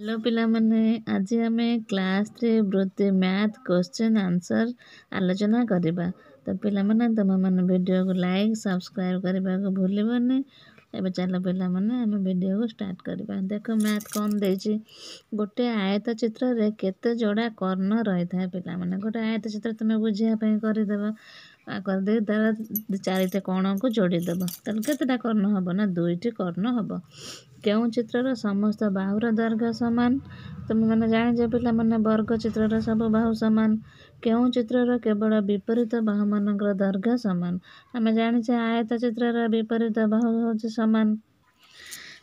hello पि आज आम class three बृत्ति म्याथ क्वश्चिन् आन्सर आलोचना पहिला त भिडियो लाइक सब्सक्राइब भुलबि ए पहिला भिडियो स्टार देख म्याथ कन् गटे आयत्त चित्जोडा कर्ण रह पिया गोटे आयत चित्र त बुझाप गरिदेव କରିଦେଇ ତା'ର ଚାରିଟା କୋଣକୁ ଯୋଡ଼ିଦେବ ତାହେଲେ କେତେଟା କର୍ଣ୍ଣ ହେବ ନା ଦୁଇଟି କର୍ଣ୍ଣ ହେବ କେଉଁ ଚିତ୍ରର ସମସ୍ତ ବାହୁର ଦୈର୍ଘ୍ୟ ସମାନ ତୁମେମାନେ ଜାଣିଛ ପିଲାମାନେ ବର୍ଗ ଚିତ୍ରର ସବୁ ବାହୁ ସମାନ କେଉଁ ଚିତ୍ରର କେବଳ ବିପରୀତ ବାହୁମାନଙ୍କର ଦୈର୍ଘ୍ୟ ସମାନ ଆମେ ଜାଣିଛେ ଆୟତ ଚିତ୍ରର ବିପରୀତ ବାହୁ ହେଉଛି ସମାନ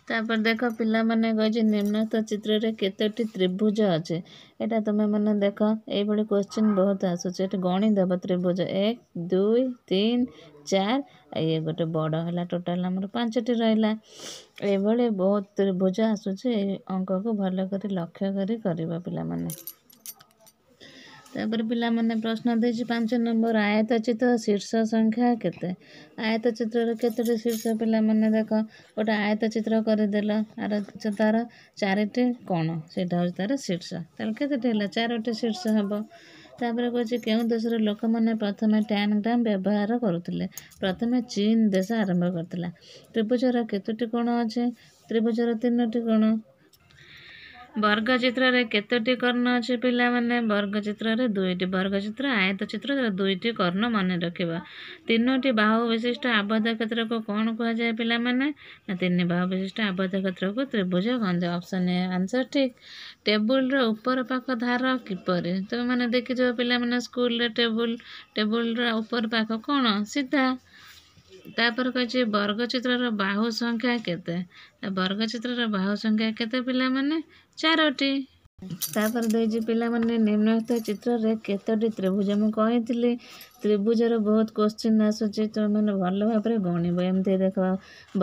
ତାପରେ ଦେଖ ପିଲାମାନେ କହିଛି ନିମ୍ନସ୍ଥ ଚିତ୍ରରେ କେତୋଟି ତ୍ରିଭୁଜ ଅଛି ଏଇଟା ତୁମେମାନେ ଦେଖ ଏଇଭଳି କୋଶ୍ଚିନ୍ ବହୁତ ଆସୁଛି ଏଠି ଗଣିଦେବ ତ୍ରିଭୁଜ ଏକ ଦୁଇ ତିନି ଚାରି ଇଏ ଗୋଟେ ବଡ଼ ହେଲା ଟୋଟାଲ୍ ଆମର ପାଞ୍ଚଟି ରହିଲା ଏଇଭଳି ବହୁତ ତ୍ରିଭୁଜ ଆସୁଛି ଏଇ ଅଙ୍କକୁ ଭଲ କରି ଲକ୍ଷ୍ୟ କରି କରିବ ପିଲାମାନେ ତାପରେ ପିଲାମାନେ ପ୍ରଶ୍ନ ଦେଇଛି ପାଞ୍ଚ ନମ୍ବର ଆୟତ ଚିତ୍ର ଶୀର୍ଷ ସଂଖ୍ୟା କେତେ ଆୟତ ଚିତ୍ରର କେତୋଟି ଶୀର୍ଷ ପିଲାମାନେ ଦେଖ ଗୋଟେ ଆୟତ ଚିତ୍ର କରିଦେଲ ଆର ତା'ର ଚାରିଟି କ'ଣ ସେଇଟା ହେଉଛି ତା'ର ଶୀର୍ଷ ତାହେଲେ କେତୋଟି ହେଲା ଚାରୋଟି ଶୀର୍ଷ ହେବ ତା'ପରେ କହୁଛି କେଉଁ ଦେଶର ଲୋକମାନେ ପ୍ରଥମେ ଟ୍ୟାନ୍ ଡ୍ୟାମ୍ ବ୍ୟବହାର କରୁଥିଲେ ପ୍ରଥମେ ଚୀନ ଦେଶ ଆରମ୍ଭ କରିଥିଲା ତ୍ରିଭୁଜର କେତୋଟି କ'ଣ ଅଛି ତ୍ରିଭୁଜର ତିନୋଟି କ'ଣ ବର୍ଗଚିତ୍ରରେ କେତୋଟି କର୍ଣ୍ଣ ଅଛି ପିଲାମାନେ ବର୍ଗଚିତ୍ରରେ ଦୁଇଟି ବର୍ଗଚିତ୍ର ଆୟତ ଚିତ୍ର ଦୁଇଟି କର୍ଣ୍ଣ ମନେ ରଖିବ ତିନୋଟି ବାହୁ ବିଶିଷ୍ଟ ଆବଦ୍ଧ କ୍ଷେତ୍ରକୁ କ'ଣ କୁହାଯାଏ ପିଲାମାନେ ନା ତିନି ବାହୁ ବିଶିଷ୍ଟ ଆବଦ୍ଧ କ୍ଷେତ୍ରକୁ ତ୍ରିଭୁଜ କୁହନ୍ତି ଅପସନ୍ ଏ ଆନ୍ସର୍ ଠିକ୍ ଟେବୁଲର ଉପର ପାଖ ଧାର କିପରି ତୁମେମାନେ ଦେଖିଥିବ ପିଲାମାନେ ସ୍କୁଲରେ ଟେବୁଲ ଟେବୁଲର ଉପର ପାଖ କ'ଣ ସିଧା ତାପରେ କହିଛି ବର୍ଗଚିତ୍ରର ବାହୁ ସଂଖ୍ୟା କେତେ ବର୍ଗଚିତ୍ରର ବାହୁ ସଂଖ୍ୟା କେତେ ପିଲାମାନେ ଚାରୋଟି ତାପରେ ଦେଇଛି ପିଲାମାନେ ନିମ୍ନସ୍ଥ ଚିତ୍ରରେ କେତୋଟି ତ୍ରିଭୁଜ ମୁଁ କହିଥିଲି ତ୍ରିଭୁଜର ବହୁତ କୋଶ୍ଚିନ୍ ଆସୁଛି ତୁମେମାନେ ଭଲ ଭାବରେ ଗଣିବ ଏମିତି ଦେଖ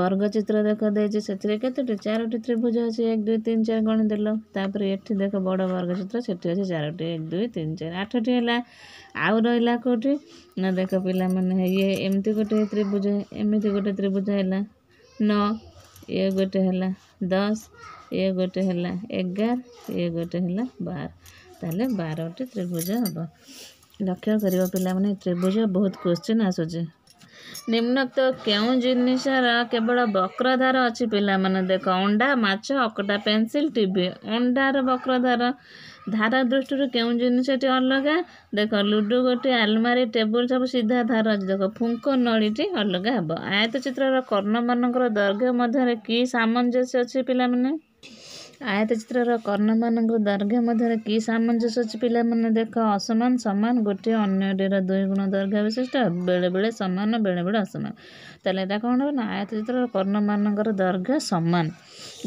ବର୍ଗ ଚିତ୍ର ଦେଖ ଦେଇଛି ସେଥିରେ କେତୋଟି ଚାରୋଟି ତ୍ରିଭୁଜ ଅଛି ଏକ ଦୁଇ ତିନି ଚାରି ଗଣିଦେଲ ତାପରେ ଏଠି ଦେଖ ବଡ଼ ବର୍ଗ ଚିତ୍ର ସେଠି ଅଛି ଚାରୋଟି ଏକ ଦୁଇ ତିନି ଚାରି ଆଠଟି ହେଲା ଆଉ ରହିଲା କେଉଁଠି ନା ଦେଖ ପିଲାମାନେ ଇଏ ଏମିତି ଗୋଟେ ତ୍ରିଭୁଜ ଏମିତି ଗୋଟେ ତ୍ରିଭୁଜ ହେଲା ନଅ ଇଏ ଗୋଟେ ହେଲା ଦଶ ଇଏ ଗୋଟେ ହେଲା ଏଗାର ଇଏ ଗୋଟେ ହେଲା ବାର ତାହେଲେ ବାରଟି ତ୍ରିଭୁଜ ହେବ ଲକ୍ଷ୍ୟ କରିବ ପିଲାମାନେ ତ୍ରିଭୁଜ ବହୁତ କ୍ୱେଶ୍ଚିନ୍ ଆସୁଛି ନିମ୍ନୋକ୍ତ କେଉଁ ଜିନିଷର କେବଳ ବକ୍ରଧାର ଅଛି ପିଲାମାନେ ଦେଖ ଅଣ୍ଡା ମାଛ ଅକଟା ପେନସିଲ୍ ଟିଭି ଅଣ୍ଡାର ବକ୍ରଧାର ଧାର ଦୃଷ୍ଟିରୁ କେଉଁ ଜିନିଷଟି ଅଲଗା ଦେଖ ଲୁଡ଼ୁ ଗୋଟେ ଆଲମାରୀ ଟେବୁଲ୍ ସବୁ ସିଧା ଧାର ଅଛି ଦେଖ ଫୁଙ୍କ ନଳୀଟି ଅଲଗା ହେବ ଆୟତ ଚିତ୍ରର କର୍ଣ୍ଣମାନଙ୍କର ଦୈର୍ଘ୍ୟ ମଧ୍ୟରେ କି ସାମଞ୍ଜସ୍ୟ ଅଛି ପିଲାମାନେ ଆୟତଚିତ୍ରର କର୍ଣ୍ଣମାନଙ୍କର ଦୈର୍ଘ୍ୟ ମଧ୍ୟରେ କି ସାମଞ୍ଜସ୍ୟ ଅଛି ପିଲାମାନେ ଦେଖ ଅସମାନ ସମାନ ଗୋଟିଏ ଅନ୍ୟଟିର ଦୁଇ ଗୁଣ ଦୈର୍ଘ୍ୟ ବିଶିଷ୍ଟ ବେଳେବେଳେ ସମାନ ବେଳେବେଳେ ଅସମାନ ତାହେଲେ ଏଇଟା କ'ଣ ହେବ ନା ଆୟତଚିତ୍ରର କର୍ଣ୍ଣମାନଙ୍କର ଦୈର୍ଘ୍ୟ ସମାନ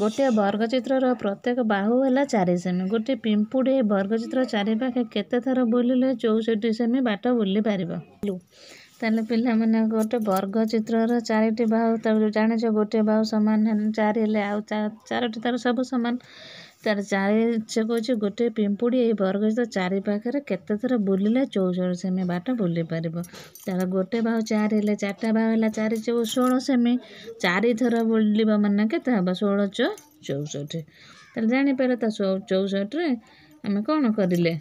ଗୋଟିଏ ବର୍ଗଚିତ୍ରର ପ୍ରତ୍ୟେକ ବାହୁ ହେଲା ଚାରି ସେମି ଗୋଟିଏ ପିମ୍ପୁଡ଼ି ବର୍ଗଚିତ୍ର ଚାରିପାଖେ କେତେ ଥର ବୁଲିଲେ ଚଉଷଠି ସେମି ବାଟ ବୁଲିପାରିବ ତାହେଲେ ପିଲାମାନେ ଗୋଟେ ବର୍ଗ ଚିତ୍ରର ଚାରିଟି ବାହୁ ତାକୁ ଜାଣିଛ ଗୋଟିଏ ବାହୁ ସମାନ ଚାରି ହେଲେ ଆଉ ଚାରୋଟି ତାର ସବୁ ସମାନ ତାର ଚାରି ସେ କହୁଛି ଗୋଟିଏ ପିମ୍ପୁଡ଼ି ଏଇ ବର୍ଗ ଚିତ୍ର ଚାରିପାଖରେ କେତେ ଥର ବୁଲିଲେ ଚଉଷଠ ସେମି ବାଟ ବୁଲିପାରିବ ତାର ଗୋଟେ ବାହୁ ଚାରି ହେଲେ ଚାରିଟା ବାହୁ ହେଲା ଚାରି ଚଉ ଷୋହଳ ସେମି ଚାରିଥର ବୁଲିବ ମାନେ କେତେ ହେବ ଷୋହଳ ଚ ଚଉଷଠି ତାହେଲେ ଜାଣିପାରିବ ତା ଚଉଷଠିରେ ଆମେ କ'ଣ କରିଲେ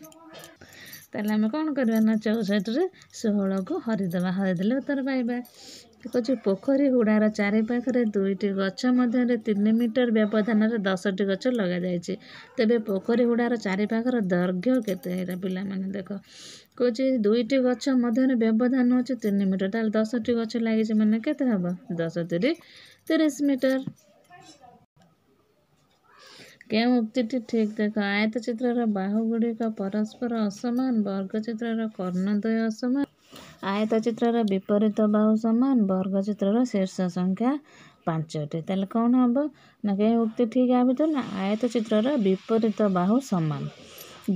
ତାହେଲେ ଆମେ କ'ଣ କରିବା ନା ଚଉ ସାଇଡ଼୍ରେ ଷୋହଳକୁ ହରିଦେବା ହରିଦେଲେ ଉତ୍ତର ପାଇବା କହୁଛି ପୋଖରୀ ହୁଡ଼ାର ଚାରି ପାଖରେ ଦୁଇଟି ଗଛ ମଧ୍ୟରେ ତିନି ମିଟର ବ୍ୟବଧାନରେ ଦଶଟି ଗଛ ଲଗାଯାଇଛି ତେବେ ପୋଖରୀ ହୁଡ଼ାର ଚାରି ପାଖର ଦୈର୍ଘ୍ୟ କେତେ ଏଇଟା ପିଲାମାନେ ଦେଖ କହୁଛି ଦୁଇଟି ଗଛ ମଧ୍ୟରେ ବ୍ୟବଧାନ ହେଉଛି ତିନି ମିଟର ତାହେଲେ ଦଶଟି ଗଛ ଲାଗିଛି ମାନେ କେତେ ହେବ ଦଶ ତିରିଶ ତିରିଶ ମିଟର କେଉଁ ଉକ୍ତିଟି ଠିକ୍ ଦେଖ ଆୟତଚିତ୍ରର ଗୁଡ଼ିକ ପରସ୍ପର ଅସମାନ ବର୍ଗଚିତ୍ରର କର୍ଣ୍ଣଦ୍ୱୟ ଅସମାନ ଆୟତ ଚିତ୍ରର ବିପରୀତ ବାହୁ ସମାନ ବର୍ଗଚିତ୍ରର ଶୀର୍ଷ ସଂଖ୍ୟା ପାଞ୍ଚଟି ତାହେଲେ କ'ଣ ହେବ ନା କେଉଁ ଉକ୍ତି ଠିକ୍ ଆ ଭିତରେ ନା ଚିତ୍ରର ବିପରୀତ ବାହୁ ସମାନ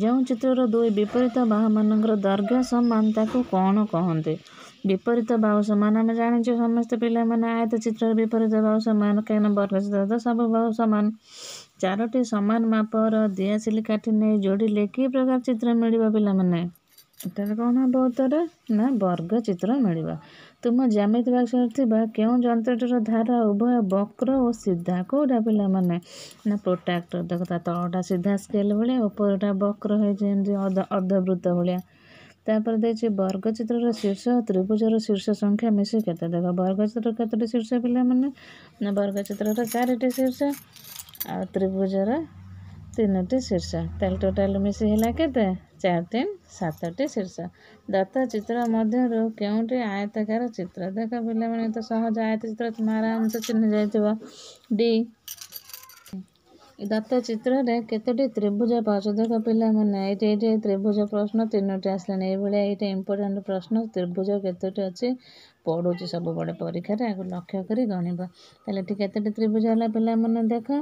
ଯେଉଁ ଚିତ୍ରର ଦୁଇ ବିପରୀତ ବାହୁମାନଙ୍କର ଦୈର୍ଘ୍ୟ ସମାନ ତାକୁ କ'ଣ କହନ୍ତି ବିପରୀତ ବାହୁ ସମାନ ଆମେ ଜାଣିଛୁ ସମସ୍ତେ ପିଲାମାନେ ଆୟତ ଚିତ୍ରର ବିପରୀତ ବାହୁ ସମାନ କାହିଁକିନା ବର୍ଗ ଚିତ୍ର ତ ସବୁ ବାହୁ ସମାନ ଚାରୋଟି ସମାନ ମାପର ଦିଆସିଲି କାଠି ନେଇ ଯୋଡ଼ିଲେ କି ପ୍ରକାର ଚିତ୍ର ମିଳିବ ପିଲାମାନେ ଏଠାରେ କ'ଣ ହେବ ଉତ୍ତର ନା ବର୍ଗ ଚିତ୍ର ମିଳିବ ତୁମ ଜ୍ୟାମିତି ବାକ୍ସରେ ଥିବା କେଉଁ ଯନ୍ତ୍ରଟିର ଧାରା ଉଭୟ ବକ୍ର ଓ ସିଧା କେଉଁଟା ପିଲାମାନେ ନା ପ୍ରୋଟ୍ରାକ୍ଟର ଦେଖ ତା ତଳଟା ସିଧା ସ୍କେଲ୍ ଭଳିଆ ଉପରଟା ବକ୍ର ହେଇଛି ଯେମିତି ଅଧ ଅର୍ଦ୍ଧବୃତ୍ତ ଭଳିଆ ତାପରେ ଦେଇଛି ବର୍ଗଚିତ୍ରର ଶୀର୍ଷ ତ୍ରିଭୁଜର ଶୀର୍ଷ ସଂଖ୍ୟା ମିଶି କେତେ ଦେଖ ବର୍ଗଚିତ୍ର କେତୋଟି ଶୀର୍ଷ ପିଲାମାନେ ନା ବର୍ଗଚିତ୍ରର ଚାରିଟି ଶୀର୍ଷ ଆଉ ତ୍ରିଭୁଜର ତିନୋଟି ଶୀର୍ଷ ତାହେଲେ ଟୋଟାଲ୍ ମିଶି ହେଲା କେତେ ଚାରି ତିନି ସାତଟି ଶୀର୍ଷ ଦତ୍ତ ଚିତ୍ର ମଧ୍ୟରୁ କେଉଁଟି ଆୟତାକାର ଚିତ୍ର ଦେଖ ପିଲାମାନେ ତ ସହଜ ଆୟତ ଚିତ୍ର ତୁମ ଆରାମସେ ଚିହ୍ନି ଯାଇଥିବ ଡି ଦତ୍ତ ଚିତ୍ରରେ କେତୋଟି ତ୍ରିଭୁଜ ପାଉଛ ଦେଖ ପିଲାମାନେ ଏଇଠି ଏଇଠି ତ୍ରିଭୁଜ ପ୍ରଶ୍ନ ତିନୋଟି ଆସିଲାଣି ଏଇଭଳିଆ ଏଇଟା ଇମ୍ପୋର୍ଟାଣ୍ଟ ପ୍ରଶ୍ନ ତ୍ରିଭୁଜ କେତୋଟି ଅଛି ପଡ଼ୁଛି ସବୁବେଳେ ପରୀକ୍ଷାରେ ଆକୁ ଲକ୍ଷ୍ୟ କରି ଗଣିବ ତାହେଲେ ଏଠି କେତୋଟି ତ୍ରିଭୁଜ ହେଲା ପିଲାମାନେ ଦେଖ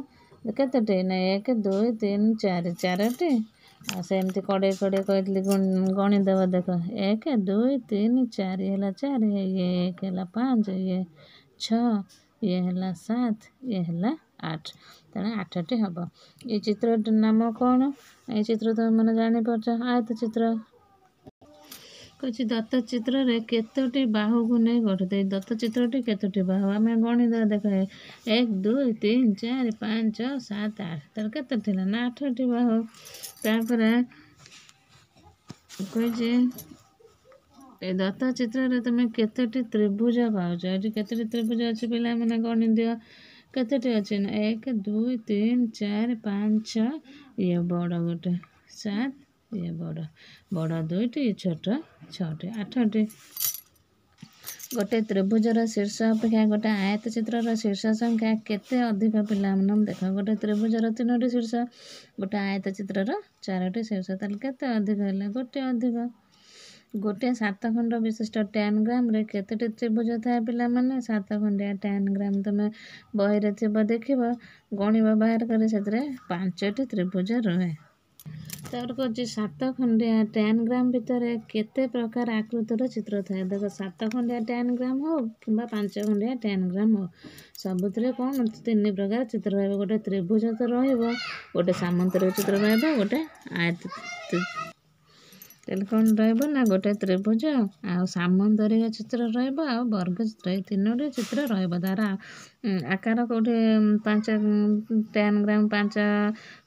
କେତୋଟି ନା ଏକ ଦୁଇ ତିନି ଚାରି ଚାରୋଟି ଆଉ ସେମିତି କଡ଼େଇ କଡ଼େଇ କହିଥିଲି ଗଣିଦେବ ଦେଖ ଏକ ଦୁଇ ତିନି ଚାରି ହେଲା ଚାରି ଇଏ ଏକ ହେଲା ପାଞ୍ଚ ଇଏ ଛଅ ଇଏ ହେଲା ସାତ ଇଏ ହେଲା ଆଠ ତେଣୁ ଆଠଟି ହେବ ଏ ଚିତ୍ରଟି ନାମ କ'ଣ ଏ ଚିତ୍ର ତୁମେମାନେ ଜାଣିପାରୁଛ ଆୟତ ଚିତ୍ର कह दत्तचित्र कतोटी बाहू को नहीं गठित दत्तचित्रटी कतोटी बाहू आम गणित देखा एक दुई तीन चार पाँच सात आठ तर कत ना आठटी बाहू तापर कह दत्तचित्र तुम्हें कतोटी त्रिभुज पाच ये कतोटी त्रिभुज अच्छे पे मैंने गणी दि कतोटी अच्छे एक दुई तीन चार पाँच ये बड़ गोटे सात ଇଏ ବଡ଼ ବଡ଼ ଦୁଇଟି ଛୋଟ ଛଅଟି ଆଠଟି ଗୋଟେ ତ୍ରିଭୁଜର ଶୀର୍ଷ ଅପେକ୍ଷା ଗୋଟେ ଆୟତ ଚିତ୍ରର ଶୀର୍ଷ ସଂଖ୍ୟା କେତେ ଅଧିକ ପିଲାମାନେ ଦେଖ ଗୋଟେ ତ୍ରିଭୁଜର ତିନୋଟି ଶୀର୍ଷ ଗୋଟେ ଆୟତ ଚିତ୍ରର ଚାରୋଟି ଶୀର୍ଷ ତାହେଲେ କେତେ ଅଧିକ ହେଲା ଗୋଟେ ଅଧିକ ଗୋଟିଏ ସାତ ଖଣ୍ଡ ବିଶିଷ୍ଟ ଟେନ୍ ଗ୍ରାମରେ କେତୋଟି ତ୍ରିଭୁଜ ଥାଏ ପିଲାମାନେ ସାତ ଖଣ୍ଡିଆ ଟେନ୍ ଗ୍ରାମ ତୁମେ ବହିରେ ଥିବ ଦେଖିବ ଗଣିବ ବାହାର କରି ସେଥିରେ ପାଞ୍ଚଟି ତ୍ରିଭୁଜ ରୁହେ ତାପରେ କହୁଛି ସାତ ଖଣ୍ଡିଆ ଟ୍ୟାନଗ୍ରାମ ଭିତରେ କେତେ ପ୍ରକାର ଆକୃତିର ଚିତ୍ର ଥାଏ ଦେଖ ସାତ ଖଣ୍ଡିଆ ଟ୍ୟାନଗ୍ରାମ ହଉ କିମ୍ବା ପାଞ୍ଚ ଖଣ୍ଡିଆ ଟ୍ୟାନଗ୍ରାମ ହଉ ସବୁଥିରେ କ'ଣ ତିନି ପ୍ରକାର ଚିତ୍ର ରହିବ ଗୋଟେ ତ୍ରିଭୁଜ ତ ରହିବ ଗୋଟେ ସାମନ୍ତରିକ ଚିତ୍ର ରହିବ ଗୋଟେ ତାହେଲେ କ'ଣ ରହିବ ନା ଗୋଟେ ତ୍ରିଭୁଜ ଆଉ ସାମନ୍ତରିକ ଚିତ୍ର ରହିବ ଆଉ ବର୍ଗ ଚିତ୍ର ଏଇ ତିନୋଟି ଚିତ୍ର ରହିବ ତା'ର ଆକାର କେଉଁଠି ପାଞ୍ଚ ଟେନ୍ ଗ୍ରାମ ପାଞ୍ଚ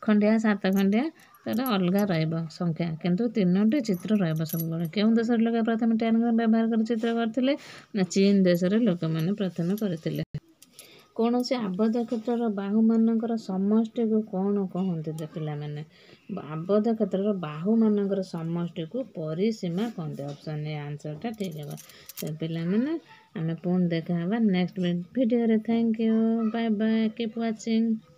ଖଣ୍ଡିଆ ସାତ ଖଣ୍ଡିଆ ତା'ର ଅଲଗା ରହିବ ସଂଖ୍ୟା କିନ୍ତୁ ତିନୋଟି ଚିତ୍ର ରହିବ ସବୁବେଳେ କେଉଁ ଦେଶର ଲୋକେ ପ୍ରଥମେ ଟ୍ୟାନ୍ ବ୍ୟବହାର କରି ଚିତ୍ର କରିଥିଲେ ନା ଚୀନ୍ ଦେଶରେ ଲୋକମାନେ ପ୍ରଥମେ କରିଥିଲେ କୌଣସି ଆବଦ୍ଧ କ୍ଷେତ୍ରର ବାହୁମାନଙ୍କର ସମଷ୍ଟିକୁ କ'ଣ କହନ୍ତି ଯେ ପିଲାମାନେ ଆବଦ୍ଧ କ୍ଷେତ୍ରର ବାହୁମାନଙ୍କର ସମଷ୍ଟିକୁ ପରିସୀମା କହନ୍ତି ଅପସନ୍ ଏ ଆନ୍ସର୍ଟା ଠିକ୍ ହେବ ତ ପିଲାମାନେ ଆମେ ପୁଣି ଦେଖା ହେବା ନେକ୍ସଟ ଭିଡ଼ିଓରେ thank you bye bye keep watching